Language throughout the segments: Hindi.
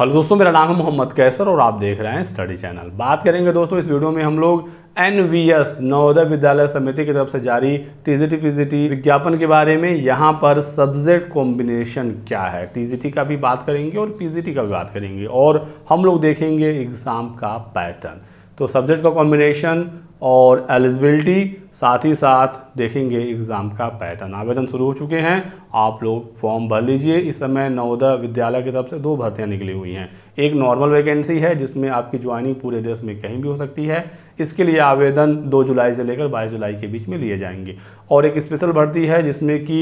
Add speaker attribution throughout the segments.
Speaker 1: हेलो दोस्तों मेरा नाम है मोहम्मद कैसर और आप देख रहे हैं स्टडी चैनल बात करेंगे दोस्तों इस वीडियो में हम लोग एन वी एस नवोदय विद्यालय समिति की तरफ से जारी टीजीटी पीजीटी विज्ञापन के बारे में यहाँ पर सब्जेक्ट कॉम्बिनेशन क्या है टीजीटी का भी बात करेंगे और पीजीटी का भी बात करेंगे और हम लोग देखेंगे एग्ज़ाम का पैटर्न तो सब्जेक्ट का कॉम्बिनेशन और एलिजिबिलिटी साथ ही साथ देखेंगे एग्ज़ाम का पैटर्न आवेदन शुरू हो चुके हैं आप लोग फॉर्म भर लीजिए इस समय नवोदय विद्यालय की तरफ से दो भर्तियां निकली हुई हैं एक नॉर्मल वैकेंसी है जिसमें आपकी ज्वाइनिंग पूरे देश में कहीं भी हो सकती है इसके लिए आवेदन 2 जुलाई से लेकर 22 जुलाई के बीच में लिए जाएंगे और एक स्पेशल भर्ती है जिसमें कि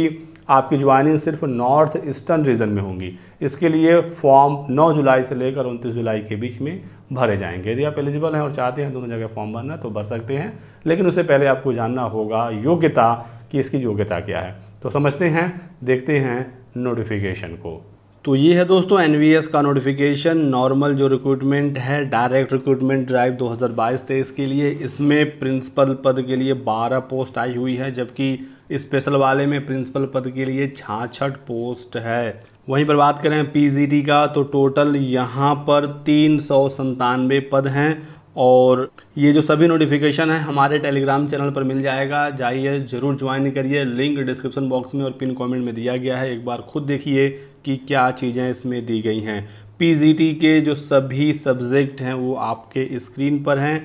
Speaker 1: आपकी ज्वाइनिंग सिर्फ नॉर्थ ईस्टर्न रीजन में होंगी इसके लिए फॉर्म नौ जुलाई से लेकर उनतीस जुलाई के बीच में भरे जाएंगे यदि आप एलिजिबल हैं और चाहते हैं दोनों जगह फॉर्म भरना तो भर सकते हैं लेकिन उससे पहले आपको जानना होगा योग्यता कि इसकी योग्यता क्या है तो समझते हैं देखते हैं नोटिफिकेशन को तो ये है दोस्तों एन का नोटिफिकेशन नॉर्मल जो रिक्रूटमेंट है डायरेक्ट रिक्रूटमेंट ड्राइव 2022-23 के लिए इसमें प्रिंसिपल पद के लिए 12 पोस्ट आई हुई है जबकि स्पेशल वाले में प्रिंसिपल पद के लिए छाछठ पोस्ट है वहीं पर बात करें पीजीटी का तो टोटल यहाँ पर तीन सौ संतानवे पद हैं और ये जो सभी नोटिफिकेशन है हमारे टेलीग्राम चैनल पर मिल जाएगा जाइए ज़रूर ज्वाइन करिए लिंक डिस्क्रिप्शन बॉक्स में और पिन कमेंट में दिया गया है एक बार खुद देखिए कि क्या चीज़ें इसमें दी गई हैं पीजीटी के जो सभी सब्जेक्ट हैं वो आपके स्क्रीन पर हैं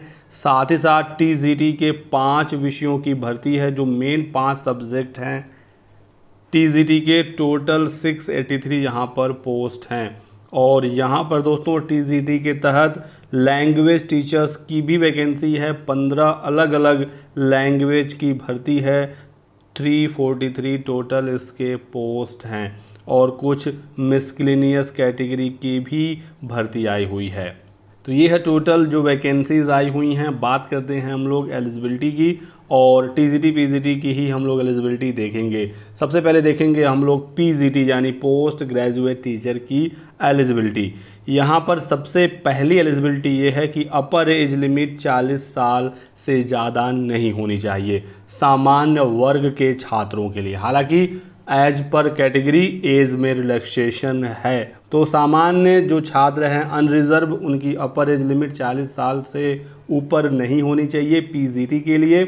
Speaker 1: साथ ही साथ टी के पाँच विषयों की भर्ती है जो मेन पाँच सब्जेक्ट हैं टी के टोटल 683 यहाँ पर पोस्ट हैं और यहाँ पर दोस्तों टी के तहत लैंग्वेज टीचर्स की भी वैकेंसी है पंद्रह अलग अलग लैंग्वेज की भर्ती है 343 टोटल इसके पोस्ट हैं और कुछ मिसक्लिनियस कैटेगरी की भी भर्ती आई हुई है तो ये है टोटल जो वैकेंसीज़ आई हुई हैं बात करते हैं हम लोग एलिजिबिलिटी की और T G T P G T की ही हम लोग एलिजिबिलिटी देखेंगे सबसे पहले देखेंगे हम लोग पी जी टी यानी पोस्ट ग्रेजुएट टीचर की एलिजिबिलिटी यहाँ पर सबसे पहली एलिजिबिलिटी ये है कि अपर एज लिमिट 40 साल से ज़्यादा नहीं होनी चाहिए सामान्य वर्ग के छात्रों के लिए हालांकि एज पर कैटेगरी एज में रिलैक्सेशन है तो सामान्य जो छात्र हैं अनरिजर्व उनकी अपर एज लिमिट 40 साल से ऊपर नहीं होनी चाहिए पीजीटी के लिए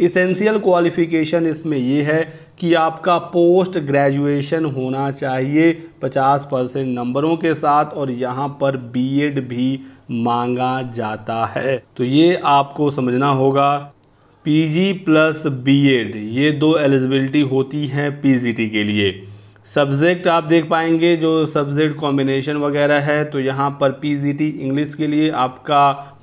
Speaker 1: इसेंशियल क्वालिफ़िकेशन इसमें ये है कि आपका पोस्ट ग्रेजुएशन होना चाहिए 50 परसेंट नंबरों के साथ और यहाँ पर बीएड भी मांगा जाता है तो ये आपको समझना होगा पीजी प्लस बीएड ये दो एलिजिबिलिटी होती हैं पीजीटी के लिए सब्जेक्ट आप देख पाएंगे जो सब्जेक्ट कॉम्बिनेशन वगैरह है तो यहाँ पर पीजीटी इंग्लिश के लिए आपका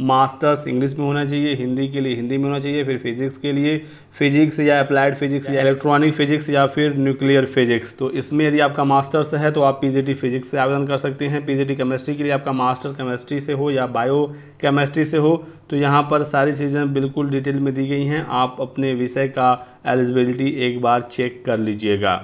Speaker 1: मास्टर्स इंग्लिश में होना चाहिए हिंदी के लिए हिंदी में होना चाहिए फिर फिजिक्स के लिए फिजिक्स या अप्लाइड फिजिक्स या इलेक्ट्रॉनिक फिजिक्स या फिर न्यूक्लियर फिजिक्स तो इसमें यदि आपका मास्टर्स है तो आप पी फिजिक्स से आवेदन कर सकते हैं पी केमिस्ट्री के लिए आपका मास्टर्स केमिस्ट्री से हो या बायो केमिस्ट्री से हो तो यहाँ पर सारी चीज़ें बिल्कुल डिटेल में दी गई हैं आप अपने विषय का एलिजिबिलिटी एक बार चेक कर लीजिएगा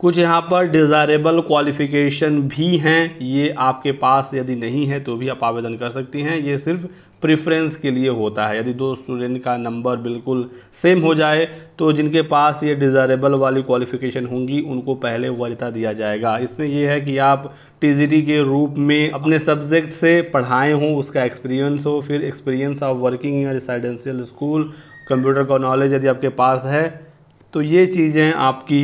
Speaker 1: कुछ यहाँ पर डिज़ायरेबल क्वालिफ़िकेशन भी हैं ये आपके पास यदि नहीं है तो भी आप आवेदन कर सकती हैं ये सिर्फ प्रेफरेंस के लिए होता है यदि दो स्टूडेंट का नंबर बिल्कुल सेम हो जाए तो जिनके पास ये डिज़ायरेबल वाली क्वालिफ़िकेशन होंगी उनको पहले वरीता दिया जाएगा इसमें यह है कि आप टी के रूप में अपने सब्जेक्ट से पढ़ाए हों उसका एक्सपीरियंस हो फिर एक्सपीरियंस ऑफ वर्किंग या रेसिडेंशियल स्कूल कंप्यूटर का नॉलेज यदि आपके पास है तो ये चीज़ें आपकी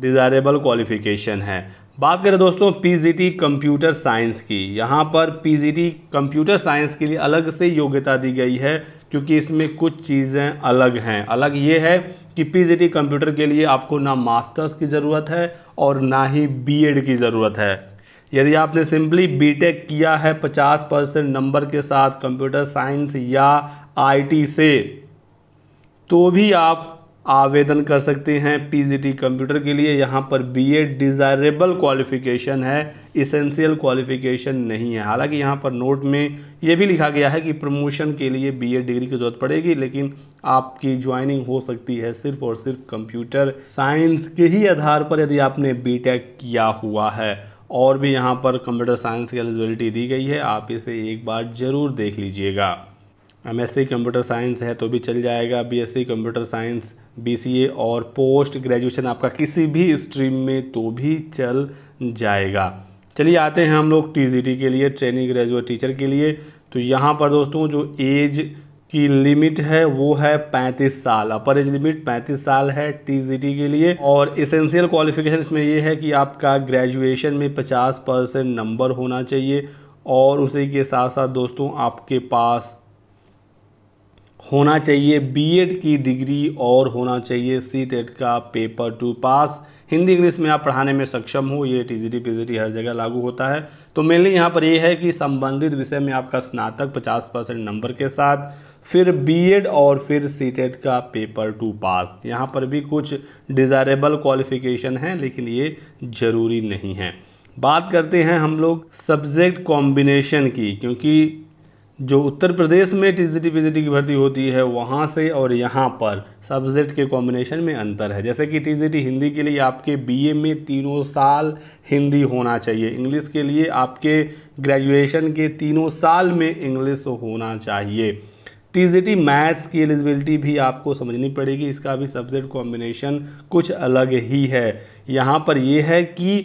Speaker 1: डिज़ायरेबल क्वालिफ़िकेशन है बात करें दोस्तों पीजीटी कंप्यूटर साइंस की यहाँ पर पीजीटी कंप्यूटर साइंस के लिए अलग से योग्यता दी गई है क्योंकि इसमें कुछ चीज़ें अलग हैं अलग ये है कि पीजीटी कंप्यूटर के लिए आपको ना मास्टर्स की ज़रूरत है और ना ही बीएड की ज़रूरत है यदि आपने सिंपली बीटेक किया है 50 परसेंट नंबर के साथ कंप्यूटर साइंस या आईटी से तो भी आप आवेदन कर सकते हैं पीजीटी कंप्यूटर के लिए यहाँ पर बीए डिज़ायरेबल क्वालिफ़िकेशन है इसेंशियल क्वालिफ़िकेशन नहीं है हालांकि यहाँ पर नोट में ये भी लिखा गया है कि प्रमोशन के लिए बीए डिग्री की ज़रूरत पड़ेगी लेकिन आपकी ज्वाइनिंग हो सकती है सिर्फ और सिर्फ कंप्यूटर साइंस के ही आधार पर यदि आपने टेक किया हुआ है और भी यहाँ पर कंप्यूटर साइंस की एलिजिबिलिटी दी गई है आप इसे एक बार ज़रूर देख लीजिएगा M S C computer science है तो भी चल जाएगा B S C computer science BCA और पोस्ट ग्रेजुएशन आपका किसी भी स्ट्रीम में तो भी चल जाएगा चलिए आते हैं हम लोग टीजीटी के लिए ट्रेनिंग ग्रेजुएट टीचर के लिए तो यहाँ पर दोस्तों जो एज की लिमिट है वो है 35 साल अपर एज लिमिट 35 साल है टीजीटी के लिए और इसेंशियल क्वालिफिकेशन इसमें ये है कि आपका ग्रेजुएशन में 50 परसेंट नंबर होना चाहिए और उसी के साथ साथ दोस्तों आपके पास होना चाहिए बीएड की डिग्री और होना चाहिए सी टेट का paper two pass Hindi English में आप पढ़ाने में सक्षम हो ये टीजीटी पीजीटी हर जगह लागू होता है तो मेनली यहाँ पर ये है कि संबंधित विषय में आपका स्नातक 50 परसेंट नंबर के साथ फिर बीएड और फिर सी का पेपर टू पास यहाँ पर भी कुछ डिज़ायरेबल क्वालिफिकेशन है लेकिन ये ज़रूरी नहीं है बात करते हैं हम लोग सब्जेक्ट कॉम्बिनेशन की क्योंकि जो उत्तर प्रदेश में टीजीटी पीजीटी की भर्ती होती है वहाँ से और यहाँ पर सब्जेक्ट के कॉम्बिनेशन में अंतर है जैसे कि टीजीटी हिंदी के लिए आपके बीए में तीनों साल हिंदी होना चाहिए इंग्लिश के लिए आपके ग्रेजुएशन के तीनों साल में इंग्लिश होना चाहिए टीजीटी मैथ्स की एलिजिबिलिटी भी आपको समझनी पड़ेगी इसका भी सब्जेक्ट कॉम्बिनेशन कुछ अलग ही है यहाँ पर यह है कि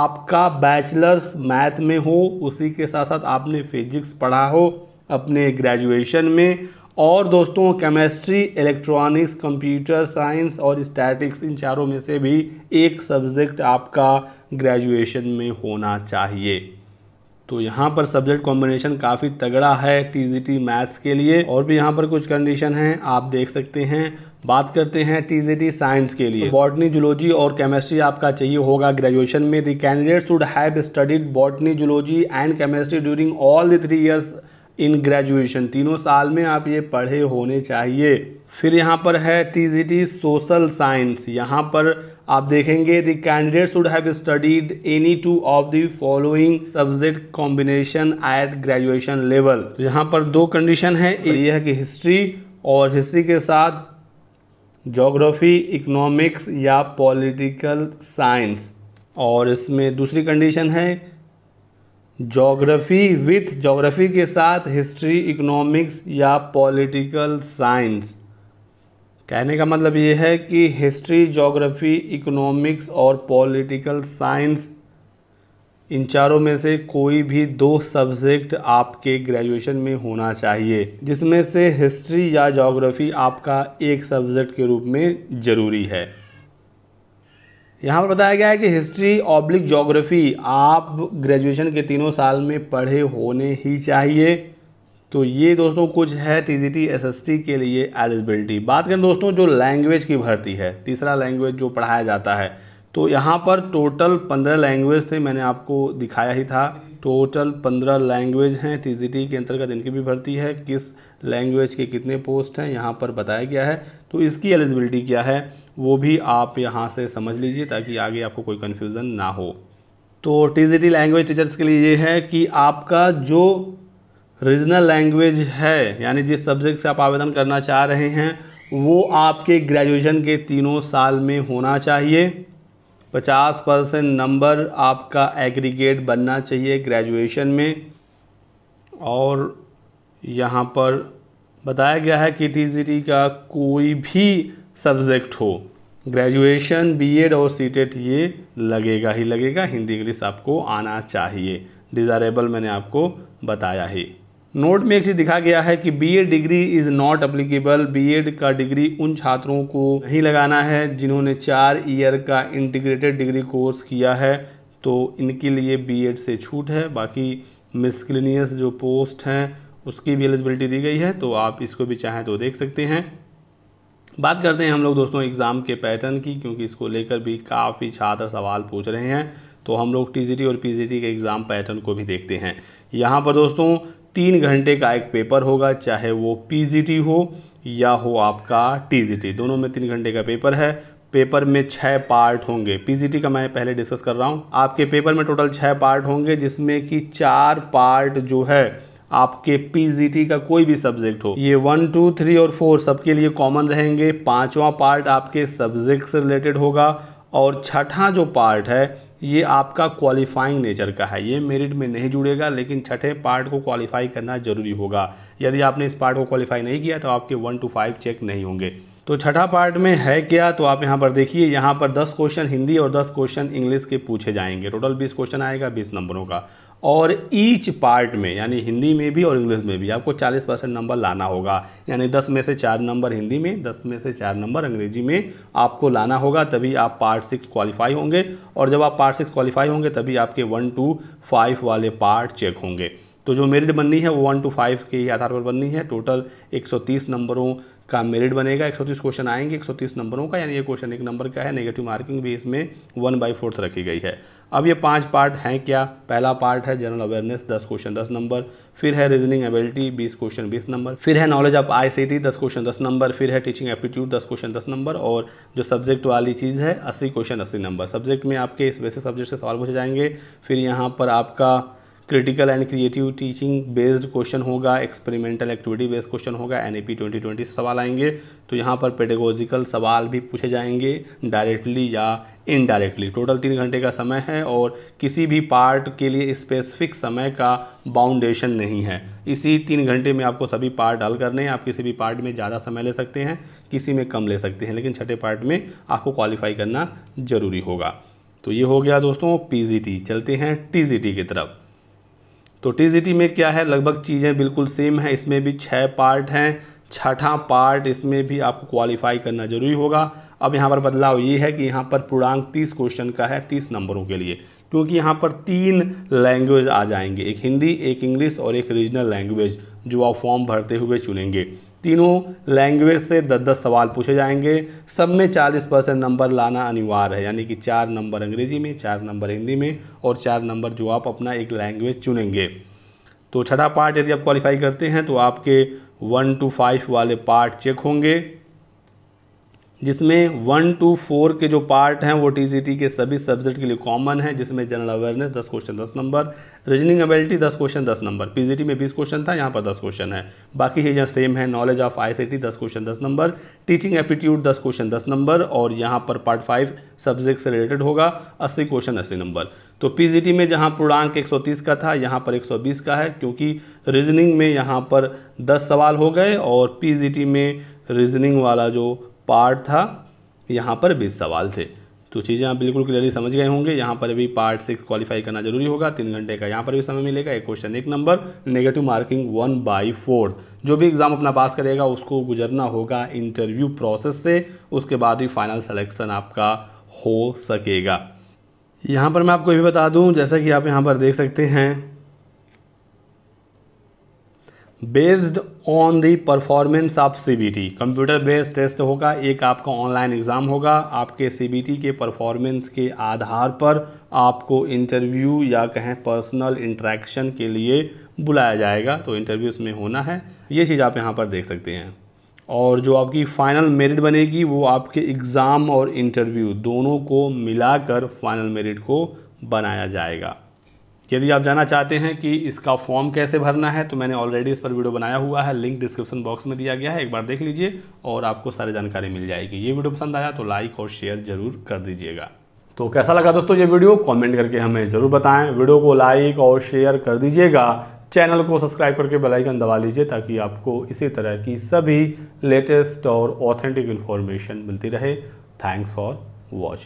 Speaker 1: आपका बैचलर्स मैथ में हो उसी के साथ साथ आपने फिजिक्स पढ़ा हो अपने ग्रेजुएशन में और दोस्तों केमिस्ट्री इलेक्ट्रॉनिक्स कंप्यूटर साइंस और स्टैटिक्स इन चारों में से भी एक सब्जेक्ट आपका ग्रेजुएशन में होना चाहिए तो यहाँ पर सब्जेक्ट कॉम्बिनेशन काफ़ी तगड़ा है टी मैथ्स के लिए और भी यहाँ पर कुछ कंडीशन हैं आप देख सकते हैं बात करते हैं टी साइंस के लिए बॉटनी जुलॉजी और केमिस्ट्री आपका चाहिए होगा ग्रेजुएशन में the candidate should have studied botany zoology and chemistry during all the three years in graduation तीनों साल में आप ये पढ़े होने चाहिए फिर यहाँ पर है टी सोशल साइंस यहाँ पर आप देखेंगे the candidate should have studied any two of the following subject combination at graduation level यहाँ पर दो कंडीशन है ये है कि हिस्ट्री और हिस्ट्री के साथ जोग्राफी इकोनॉमिक्स या पॉलिटिकल साइंस और इसमें दूसरी कंडीशन है जोग्राफ़ी विथ जोग्राफ़ी के साथ हिस्ट्री इकोनॉमिक्स या पॉलिटिकल साइंस कहने का मतलब ये है कि हिस्ट्री जोग्राफ़ी इकोनॉमिक्स और पॉलिटिकल साइंस इन चारों में से कोई भी दो सब्जेक्ट आपके ग्रेजुएशन में होना चाहिए जिसमें से हिस्ट्री या जोग्राफ़ी आपका एक सब्जेक्ट के रूप में ज़रूरी है यहाँ पर बताया गया है कि हिस्ट्री ऑब्लिक जोग्राफ़ी आप ग्रेजुएशन के तीनों साल में पढ़े होने ही चाहिए तो ये दोस्तों कुछ है T G T S S T के लिए एलिजिबिलिटी बात करें दोस्तों जो लैंग्वेज की भर्ती है तीसरा लैंग्वेज जो पढ़ाया जाता है तो यहाँ पर टोटल पंद्रह लैंग्वेज थे मैंने आपको दिखाया ही था टोटल पंद्रह लैंग्वेज हैं टी जी टी के अंतर्गत इनकी भी भर्ती है किस लैंग्वेज के कितने पोस्ट हैं यहाँ पर बताया गया है तो इसकी एलिजिबिलिटी क्या है वो भी आप यहाँ से समझ लीजिए ताकि आगे आपको कोई कन्फ्यूज़न ना हो तो टी लैंग्वेज टीचर्स के लिए ये है कि आपका जो रीजनल लैंग्वेज है यानी जिस सब्जेक्ट से आप आवेदन करना चाह रहे हैं वो आपके ग्रेजुएशन के तीनों साल में होना चाहिए 50 परसेंट नंबर आपका एग्रीगेट बनना चाहिए ग्रेजुएशन में और यहाँ पर बताया गया है कि टी का कोई भी सब्जेक्ट हो ग्रेजुएशन बीएड और सीटेट e ये लगेगा ही लगेगा हिंदी इंग्लिश आपको आना चाहिए डिज़ायरेबल मैंने आपको बताया ही नोट में एक चीज़ दिखा गया है कि BEd degree is not applicable BEd का डिग्री उन छात्रों को नहीं लगाना है जिन्होंने चार ईयर का इंटीग्रेटेड डिग्री कोर्स किया है तो इनके लिए एड से छूट है बाकी मिसक्लिनियस जो पोस्ट हैं उसकी भी एलिजिबिलिटी दी गई है तो आप इसको भी चाहें तो देख सकते हैं बात करते हैं हम लोग दोस्तों एग्ज़ाम के पैटर्न की क्योंकि इसको लेकर भी काफ़ी छात्र सवाल पूछ रहे हैं तो हम लोग टी और पी के एग्ज़ाम पैटर्न को भी देखते हैं यहाँ पर दोस्तों तीन घंटे का एक पेपर होगा चाहे वो पी हो या हो आपका टी दोनों में तीन घंटे का पेपर है पेपर में छः पार्ट होंगे पी का मैं पहले डिस्कस कर रहा हूँ आपके पेपर में टोटल छः पार्ट होंगे जिसमें कि चार पार्ट जो है आपके पीजीटी का कोई भी सब्जेक्ट हो ये वन टू थ्री और फोर सबके लिए कॉमन रहेंगे पांचवा पार्ट आपके सब्जेक्ट से रिलेटेड होगा और छठा जो पार्ट है ये आपका क्वालिफाइंग नेचर का है ये मेरिट में नहीं जुड़ेगा लेकिन छठे पार्ट को क्वालिफाई करना जरूरी होगा यदि आपने इस पार्ट को क्वालिफाई नहीं किया तो आपके वन टू फाइव चेक नहीं होंगे तो छठा पार्ट में है क्या तो आप यहाँ पर देखिए यहाँ पर 10 क्वेश्चन हिंदी और 10 क्वेश्चन इंग्लिश के पूछे जाएंगे टोटल 20 क्वेश्चन आएगा 20 नंबरों का और ईच पार्ट में यानी हिंदी में भी और इंग्लिश में भी आपको 40 परसेंट नंबर लाना होगा यानी 10 में से चार नंबर हिंदी में 10 में से चार नंबर अंग्रेजी में आपको लाना होगा तभी आप पार्ट सिक्स क्वालिफाई होंगे और जब आप पार्ट सिक्स क्वालिफाई होंगे तभी आपके वन टू फाइव वाले पार्ट चेक होंगे तो जो मेरिट बननी है वो वन टू फाइव के आधार पर बननी है टोटल एक नंबरों का मेरिट बनेगा 130 क्वेश्चन आएंगे 130 नंबरों का यानी ये क्वेश्चन एक नंबर का है नेगेटिव मार्किंग भी इसमें वन बाई फोर्थ रखी गई है अब ये पांच पार्ट हैं क्या पहला पार्ट है जनरल अवेयरनेस दस क्वेश्चन दस नंबर फिर है रीजनिंग एबिलिटी बीस क्वेश्चन बीस नंबर फिर है knowledge of I C T दस क्वेश्चन दस नंबर फिर है टीचिंग एप्टीट्यूड दस क्वेश्चन दस नंबर और जो सब्जेक्ट वाली चीज़ है अस्सी क्वेश्चन अस्सी नंबर सब्जेक्ट में आपके इस वैसे सब्जेक्ट से सवाल पूछे जाएंगे फिर यहाँ पर आपका critical and creative teaching based question होगा एक्सपेरिमेंटल एक्टिविटी बेस्ड क्वेश्चन होगा N A P twenty twenty से सवाल आएंगे तो यहाँ पर पेडेगोजिकल सवाल भी पूछे जाएंगे डायरेक्टली या इनडायरेक्टली टोटल तीन घंटे का समय है और किसी भी पार्ट के लिए स्पेसिफिक समय का बाउंडेशन नहीं है इसी तीन घंटे में आपको सभी पार्ट हल करने हैं आप किसी भी पार्ट में ज़्यादा समय ले सकते हैं किसी में कम ले सकते हैं लेकिन छठे पार्ट में आपको क्वालिफाई करना ज़रूरी होगा तो ये हो गया दोस्तों पी चलते हैं टी की तरफ तो टी में क्या है लगभग चीज़ें बिल्कुल सेम है इसमें भी छः पार्ट हैं छठा पार्ट इसमें भी आपको क्वालिफाई करना ज़रूरी होगा अब यहाँ पर बदलाव ये है कि यहाँ पर पूर्णांक तीस क्वेश्चन का है तीस नंबरों के लिए क्योंकि यहाँ पर तीन लैंग्वेज आ जाएंगे एक हिंदी एक इंग्लिश और एक रीजनल लैंग्वेज जो आप फॉर्म भरते हुए चुनेंगे तीनों लैंग्वेज से दस दस सवाल पूछे जाएंगे सब में चालीस परसेंट नंबर लाना अनिवार्य है यानी कि चार नंबर अंग्रेजी में चार नंबर हिंदी में और चार नंबर जो आप अपना एक लैंग्वेज चुनेंगे तो छठा पार्ट यदि आप क्वालिफाई करते हैं तो आपके वन टू फाइव वाले पार्ट चेक होंगे जिसमें वन टू फोर के जो पार्ट हैं वो टी के सभी सब्जेक्ट के लिए कॉमन है जिसमें जनरल अवेयरनेस दस क्वेश्चन दस नंबर रीजनिंग एबिलिटी दस क्वेश्चन दस नंबर पी में बीस क्वेश्चन था यहाँ पर दस क्वेश्चन है बाकी चीज़ें सेम है नॉलेज ऑफ आईसीटी दस क्वेश्चन दस नंबर टीचिंग एप्टीट्यूड दस क्वेश्चन दस नंबर और यहाँ पर पार्ट फाइव सब्जेक्ट से रिलेटेड होगा अस्सी क्वेश्चन अस्सी नंबर तो पी में जहाँ पूर्णांक एक का था यहाँ पर एक का है क्योंकि रीजनिंग में यहाँ पर दस सवाल हो गए और पी में रीजनिंग वाला जो पार्ट था यहाँ पर बीस सवाल थे तो चीज़ें आप बिल्कुल क्लियरली समझ गए होंगे यहाँ पर भी पार्ट सिक्स क्वालिफाई करना जरूरी होगा तीन घंटे का यहाँ पर भी समय मिलेगा एक क्वेश्चन एक number negative marking one by four जो भी एग्ज़ाम अपना पास करेगा उसको गुजरना होगा इंटरव्यू प्रोसेस से उसके बाद ही फाइनल सेलेक्शन आपका हो सकेगा यहाँ पर मैं आपको ये भी बता दूँ जैसा कि आप यहाँ पर देख सकते हैं based on the performance of CBT computer based test होगा एक आपका ऑनलाइन एग्ज़ाम होगा आपके सीबीटी के परफॉर्मेंस के आधार पर आपको इंटरव्यू या कहें पर्सनल इंट्रैक्शन के लिए बुलाया जाएगा तो इंटरव्यू इसमें होना है ये चीज़ आप यहाँ पर देख सकते हैं और जो आपकी फ़ाइनल मेरिट बनेगी वो आपके एग्ज़ाम और इंटरव्यू दोनों को मिलाकर फाइनल मेरिट को बनाया जाएगा यदि आप जानना चाहते हैं कि इसका फॉर्म कैसे भरना है तो मैंने ऑलरेडी इस पर वीडियो बनाया हुआ है लिंक डिस्क्रिप्शन बॉक्स में दिया गया है एक बार देख लीजिए और आपको सारी जानकारी मिल जाएगी ये वीडियो पसंद आया तो लाइक और शेयर जरूर कर दीजिएगा तो कैसा लगा दोस्तों ये वीडियो कमेंट करके हमें ज़रूर बताएं वीडियो को लाइक और शेयर कर दीजिएगा चैनल को सब्सक्राइब करके बेल आइकन दबा लीजिए ताकि आपको इसी तरह की सभी लेटेस्ट और ऑथेंटिक इन्फॉर्मेशन मिलती रहे थैंक्स फॉर वॉचिंग